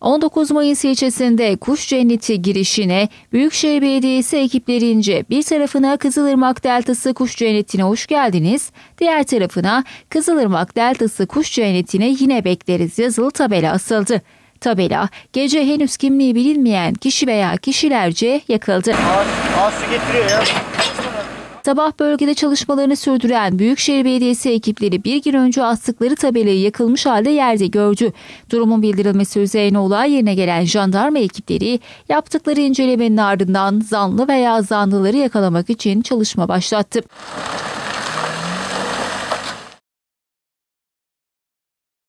19 Mayıs ilçesinde Kuş Cenneti girişine Büyükşehir Belediyesi ekiplerince bir tarafına Kızılırmak Deltası Kuş Cenneti'ne hoş geldiniz, diğer tarafına Kızılırmak Deltası Kuş Cenneti'ne yine bekleriz yazılı tabela asıldı. Tabela gece henüz kimliği bilinmeyen kişi veya kişilerce yakıldı. Ağaç, ağaç getiriyor ya. Sabah bölgede çalışmalarını sürdüren Büyükşehir Belediyesi ekipleri bir gün önce astıkları tabelayı yakılmış halde yerde gördü. Durumun bildirilmesi üzerine olay yerine gelen jandarma ekipleri yaptıkları incelemenin ardından zanlı veya zanlıları yakalamak için çalışma başlattı.